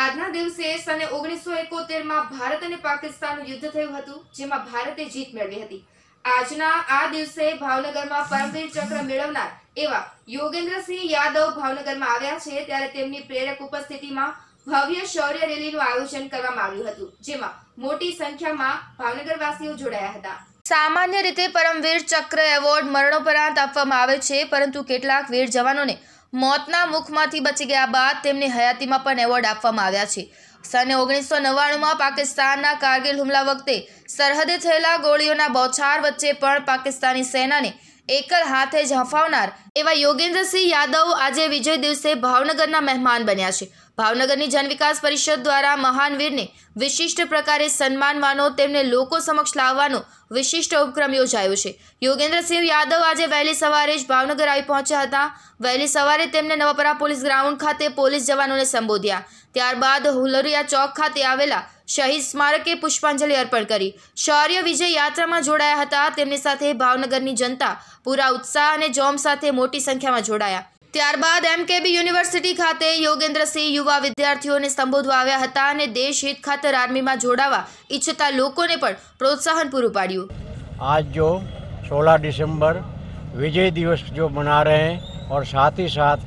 આજના દિવસે સન ઓગણીસો એકોતેરમાં ભારત અને પાકિસ્તાનનું યુદ્ધ થયું હતું જેમાં ભારતે જીત મેળવી હતી આજના આ દિવસે ભાવનગરમાં પરમવીર ચક્ર મેળવનાર એવા યોગેન્દ્રસિંહ યાદવ ભાવનગરમાં આવ્યા છે ત્યારે તેમની પ્રેરક ઉપસ્થિતિમાં ભવ્ય શૌર્ય રેલીનું આયોજન કરવામાં આવ્યું હતું જેમાં મોટી સંખ્યામાં ભાવનગરવાસીઓ જોડાયા હતા સામાન્ય રીતે પરમવીર ચક્ર એવોર્ડ મરણોપરાંત આપવામાં આવે છે પરંતુ કેટલાક વીર જવાનોને મોતના મુખમાંથી બચી ગયા બાદ તેમને હયાતીમાં પણ એવોર્ડ આપવામાં આવ્યા છે સને ઓગણીસો નવ્વાણુંમાં પાકિસ્તાનના કારગિલ હુમલા વખતે સરહદે થયેલા ગોળીઓના બોછાર વચ્ચે પણ પાકિસ્તાની સેનાને એકલ હાથે જ હંફાવનાર એવા યોગેન્દ્રસિંહ યાદવ આજે વિજય દિવસે ભાવનગરના મહેમાન બન્યા છે ભાવનગરની જનવિકાસ પરિષદ દ્વારા મહાન વીરને વિશિષ્ટ પ્રકારે સન્માનવાનો તેમને લોકો સમક્ષ લાવવાનો વિશિષ્ટ ઉપક્રમ યોજાયો છે યોગેન્દ્રસિંહ યાદવ આજે વહેલી સવારે જ ભાવનગર આવી પહોંચ્યા હતા વહેલી સવારે તેમને નવાપરા પોલીસ ગ્રાઉન્ડ ખાતે પોલીસ જવાનોને સંબોધ્યા ત્યારબાદ હુલરી યા ચોખ ખાતે આવેલા શહીદ સ્મારકે पुष्पांजलि अर्पण करी शौर्य विजय यात्राમાં જોડાયા હતા તેમની સાથે ભાવનગરની જનતા પૂરા ઉત્સાહ અને જોમ સાથે મોટી સંખ્યામાં જોડાયા ત્યારબાદ એમકેબી યુનિવર્સિટી ખાતે યોગેન્દ્રસિંહ યુવા વિદ્યાર્થીઓ ਨੇ સંબોધન આવ્યા હતા અને દેશ હિત خاطر આર્મીમાં જોડાવવા ઈચ્છતા લોકોને પણ પ્રોત્સાહન પૂરું પાડ્યું આજ જો 16 ડિસેમ્બર વિજય દિવસ જો मना रहे हैं और साथ ही साथ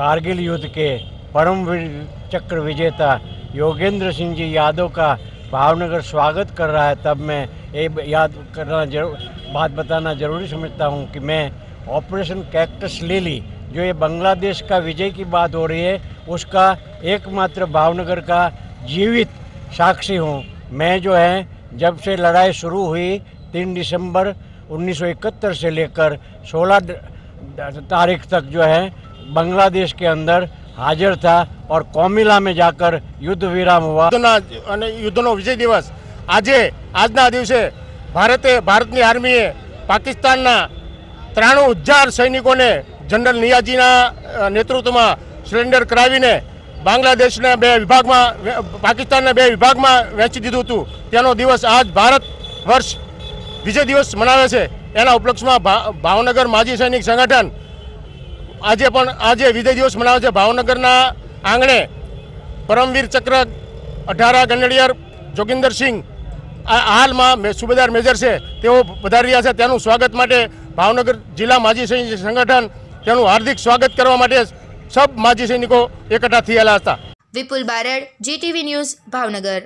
कारगिल युद्ध के परम चक्र विजेता योगेंद्र सिंह जी यादव का भावनगर स्वागत कर रहा है तब मैं ये याद करना जरूर बात बताना जरूरी समझता हूँ कि मैं ऑपरेशन कैक्टस ले ली जो ये बांग्लादेश का विजय की बात हो रही है उसका एकमात्र भावनगर का जीवित साक्षी हूँ मैं जो है जब से लड़ाई शुरू हुई तीन दिसंबर 1971 से लेकर 16 तारीख तक जो है बांग्लादेश के अंदर હાજર થયા ઓર કોમિલામે જાકર યુદ્ધ વિરામ विराम અને યુદ્ધનો વિજય દિવસ આજે આજના દિવસે ભારતે ભારતની આર્મીએ પાકિસ્તાનના ત્રાણું હજાર સૈનિકોને જનરલ નિયાજીના નેતૃત્વમાં સરેન્ડર કરાવીને બાંગ્લાદેશના બે વિભાગમાં પાકિસ્તાનના બે વિભાગમાં વહેંચી દીધું હતું તેનો દિવસ આજ ભારત વર્ષ વિજય દિવસ મનાવે છે એના ઉપલક્ષમાં ભાવનગર માજી સૈનિક સંગઠન આજે પણ આજે વિજય દિવસ મનાવે છે ભાવનગરના આંગણે પરમવીર ચક્ર અઢારા ગંડળિયર જોગિંદરસિંહ આ હાલમાં સુબેદાર મેજર છે તેઓ વધારી રહ્યા છે તેનું સ્વાગત માટે ભાવનગર જિલ્લા માજી સૈનિક સંગઠન તેનું હાર્દિક સ્વાગત કરવા માટે સબ માજી સૈનિકો એકઠા થયેલા હતા વિપુલ બારડ જીટીવી ન્યૂઝ ભાવનગર